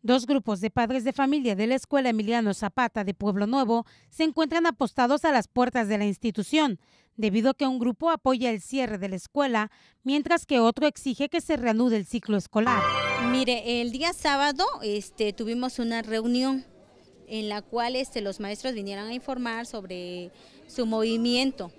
Dos grupos de padres de familia de la Escuela Emiliano Zapata de Pueblo Nuevo se encuentran apostados a las puertas de la institución, debido a que un grupo apoya el cierre de la escuela, mientras que otro exige que se reanude el ciclo escolar. Mire, el día sábado este, tuvimos una reunión en la cual este, los maestros vinieron a informar sobre su movimiento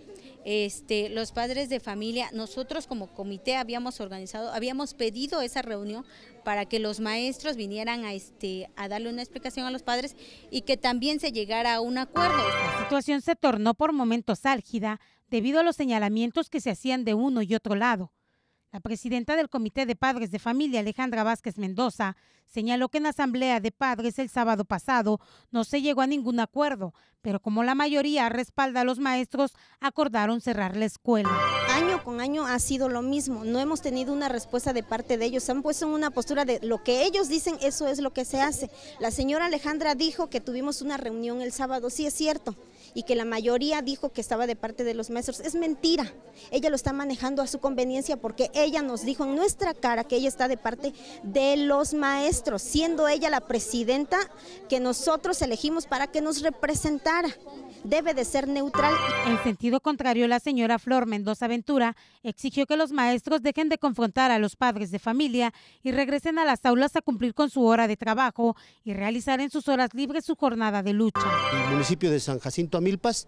este, los padres de familia, nosotros como comité habíamos organizado, habíamos pedido esa reunión para que los maestros vinieran a, este, a darle una explicación a los padres y que también se llegara a un acuerdo. La situación se tornó por momentos álgida debido a los señalamientos que se hacían de uno y otro lado. La presidenta del Comité de Padres de Familia, Alejandra Vázquez Mendoza, señaló que en la Asamblea de Padres el sábado pasado no se llegó a ningún acuerdo, pero como la mayoría respalda a los maestros, acordaron cerrar la escuela año ha sido lo mismo. No hemos tenido una respuesta de parte de ellos. Se han puesto en una postura de lo que ellos dicen, eso es lo que se hace. La señora Alejandra dijo que tuvimos una reunión el sábado, sí es cierto, y que la mayoría dijo que estaba de parte de los maestros. Es mentira. Ella lo está manejando a su conveniencia porque ella nos dijo en nuestra cara que ella está de parte de los maestros, siendo ella la presidenta que nosotros elegimos para que nos representara debe de ser neutral. En sentido contrario, la señora Flor Mendoza Ventura exigió que los maestros dejen de confrontar a los padres de familia y regresen a las aulas a cumplir con su hora de trabajo y realizar en sus horas libres su jornada de lucha. El municipio de San Jacinto Amilpas,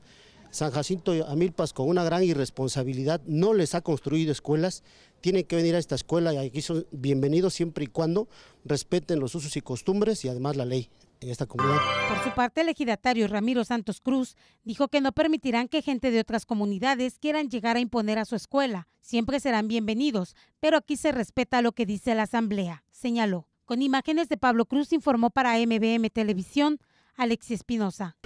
San Jacinto Amilpas con una gran irresponsabilidad no les ha construido escuelas, tienen que venir a esta escuela y aquí son bienvenidos siempre y cuando respeten los usos y costumbres y además la ley en esta comunidad. Por su parte, el ejidatario Ramiro Santos Cruz dijo que no permitirán que gente de otras comunidades quieran llegar a imponer a su escuela. Siempre serán bienvenidos, pero aquí se respeta lo que dice la Asamblea, señaló. Con imágenes de Pablo Cruz informó para MBM Televisión Alexis Espinosa.